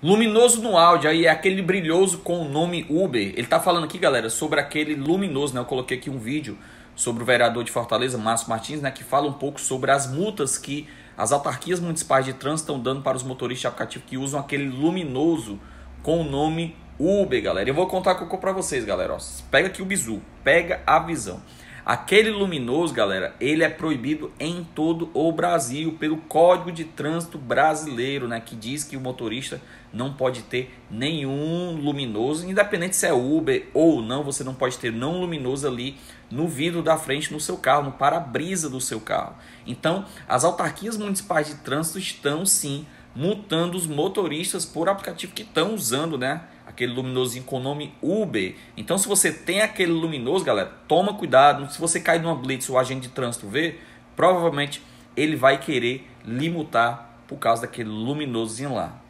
Luminoso no áudio, aí é aquele brilhoso com o nome Uber. Ele tá falando aqui, galera, sobre aquele luminoso, né? Eu coloquei aqui um vídeo sobre o vereador de Fortaleza, Márcio Martins, né? Que fala um pouco sobre as multas que as autarquias municipais de trânsito estão dando para os motoristas de aplicativo que usam aquele luminoso com o nome Uber, galera. Eu vou contar o que eu vocês, galera. Ó, pega aqui o bizu, pega a visão. Aquele luminoso, galera, ele é proibido em todo o Brasil pelo Código de Trânsito Brasileiro, né, que diz que o motorista não pode ter nenhum luminoso, independente se é Uber ou não, você não pode ter não luminoso ali no vidro da frente no seu carro, no para-brisa do seu carro. Então, as autarquias municipais de trânsito estão sim multando os motoristas por aplicativo que estão usando, né? Aquele luminosinho com o nome Uber. Então, se você tem aquele luminoso, galera, toma cuidado. Se você cair numa blitz o agente de trânsito vê, provavelmente ele vai querer lhe multar por causa daquele luminosinho lá.